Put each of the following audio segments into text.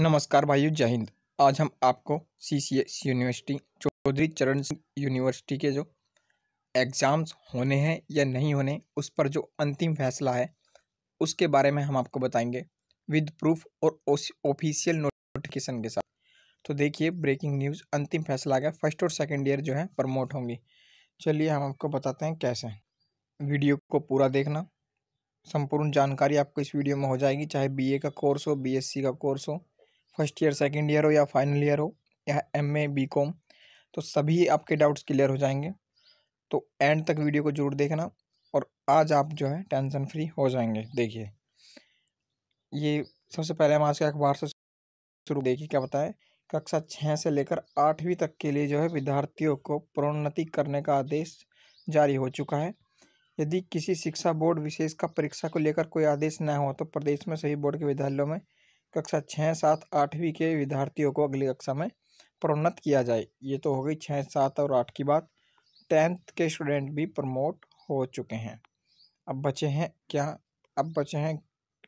नमस्कार भाइयों जय हिंद आज हम आपको C C S university Chaudhary Charan Singh university के जो एग्ज़ाम्स होने हैं या नहीं होने उस पर जो अंतिम फैसला है उसके बारे में हम आपको बताएंगे विद प्रूफ और ऑफिशियल नोटिफिकेशन के साथ तो देखिए ब्रेकिंग न्यूज़ अंतिम फैसला आ गया फर्स्ट और सेकेंड ईयर जो है प्रमोट होंगी चलिए हम आपको बताते हैं कैसे वीडियो को पूरा देखना संपूर्ण जानकारी आपको इस वीडियो में हो जाएगी चाहे बीए का कोर्स हो बीएससी का कोर्स हो फर्स्ट ईयर सेकेंड ईयर हो या फाइनल ईयर हो या एम ए बी कॉम तो सभी आपके डाउट्स क्लियर हो जाएंगे तो एंड तक वीडियो को जरूर देखना और आज आप जो है टेंशन फ्री हो जाएंगे देखिए ये सबसे पहले हम आज के अखबार से शुरू देखिए क्या बताए कक्षा छः से लेकर आठवीं तक के लिए जो है विद्यार्थियों को प्रोन्नति करने का आदेश जारी हो चुका है यदि किसी शिक्षा बोर्ड विशेष का परीक्षा को लेकर कोई आदेश न हो तो प्रदेश में सभी बोर्ड के विद्यालयों में कक्षा छः सात आठवीं के विद्यार्थियों को अगली कक्षा में प्रोन्नत किया जाए ये तो हो गई छः सात और आठ की बात टेंथ के स्टूडेंट भी प्रमोट हो चुके हैं अब बचे हैं क्या अब बचे हैं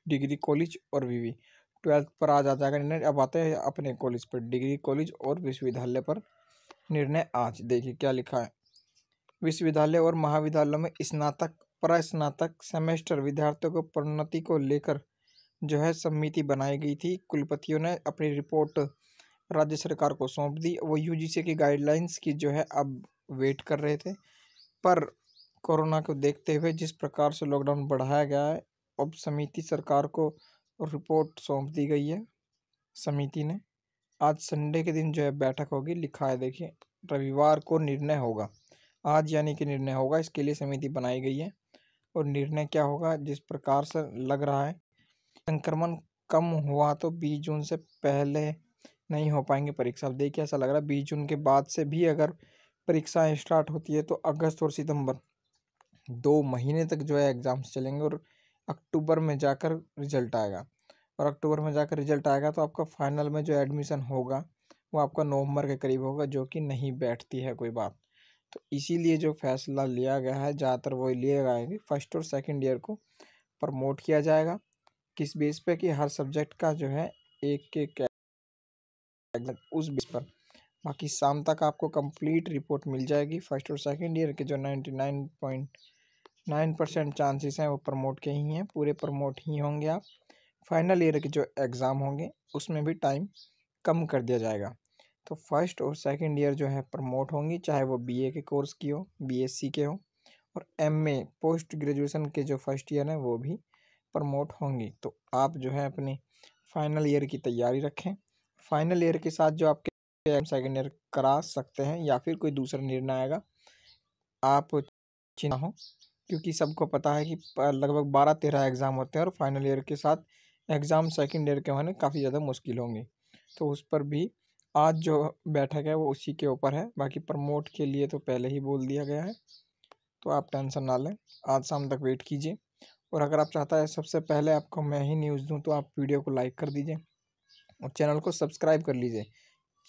डिग्री कॉलेज और वीवी ट्वेल्थ पर आ जाता है निर्णय अब आते हैं अपने कॉलेज पर डिग्री कॉलेज और विश्वविद्यालय पर निर्णय आज देखिए क्या लिखा है विश्वविद्यालय और महाविद्यालयों में स्नातक प्रस्नातक सेमेस्टर विद्यार्थियों को प्रोन्नति को लेकर जो है समिति बनाई गई थी कुलपतियों ने अपनी रिपोर्ट राज्य सरकार को सौंप दी वो यूजीसी की गाइडलाइंस की जो है अब वेट कर रहे थे पर कोरोना को देखते हुए जिस प्रकार से लॉकडाउन बढ़ाया गया है अब समिति सरकार को रिपोर्ट सौंप दी गई है समिति ने आज संडे के दिन जो है बैठक होगी लिखा है देखिए रविवार को निर्णय होगा आज यानी कि निर्णय होगा इसके लिए समिति बनाई गई है और निर्णय क्या होगा जिस प्रकार से लग रहा है संक्रमण कम हुआ तो बीस जून से पहले नहीं हो पाएंगे परीक्षा देखिए ऐसा लग रहा है बीस जून के बाद से भी अगर परीक्षाएं स्टार्ट होती है तो अगस्त और सितंबर दो महीने तक जो है एग्ज़ाम्स चलेंगे और अक्टूबर में जाकर रिजल्ट आएगा और अक्टूबर में जाकर रिजल्ट आएगा तो आपका फाइनल में जो एडमिशन होगा वो आपका नवंबर के करीब होगा जो कि नहीं बैठती है कोई बात तो इसीलिए जो फैसला लिया गया है ज़्यादातर वो लिए गए फर्स्ट और सेकेंड ईयर को प्रमोट किया जाएगा किस बेस पे कि हर सब्जेक्ट का जो है एक एक उस बेस पर बाकी शाम तक आपको कंप्लीट रिपोर्ट मिल जाएगी फर्स्ट और सेकंड ईयर के जो ninety nine point nine percent chances हैं वो प्रमोट के ही हैं पूरे प्रमोट ही होंगे आप फाइनल ईयर के जो एग्ज़ाम होंगे उसमें भी टाइम कम कर दिया जाएगा तो फर्स्ट और सेकंड ईयर जो है प्रमोट होंगी चाहे वो बीए के कोर्स की हो बीएससी के हो और एमए पोस्ट ग्रेजुएशन के जो फर्स्ट ईयर हैं वो भी प्रमोट होंगी तो आप जो है अपनी फाइनल ईयर की तैयारी रखें फाइनल ईयर के साथ जो आपके सेकेंड ईयर करा सकते हैं या फिर कोई दूसरा निर्णय आएगा आप चिन्ह हो क्योंकि सबको पता है कि लगभग बारह तेरह एग्ज़ाम होते हैं और फाइनल ईयर के साथ एग्ज़ाम सेकेंड ईयर के होने काफ़ी ज़्यादा मुश्किल होंगे तो उस पर भी आज जो बैठक है वो उसी के ऊपर है बाकी प्रमोट के लिए तो पहले ही बोल दिया गया है तो आप टेंशन ना लें आज शाम तक वेट कीजिए और अगर आप चाहता है सबसे पहले आपको मैं ही न्यूज़ दूँ तो आप वीडियो को लाइक कर दीजिए और चैनल को सब्सक्राइब कर लीजिए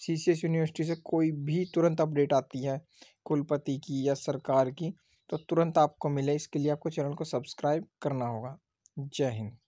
सी सी एस यूनिवर्सिटी से कोई भी तुरंत अपडेट आती है कुलपति की या सरकार की तो तुरंत आपको मिले इसके लिए आपको चैनल को सब्सक्राइब करना होगा जय हिंद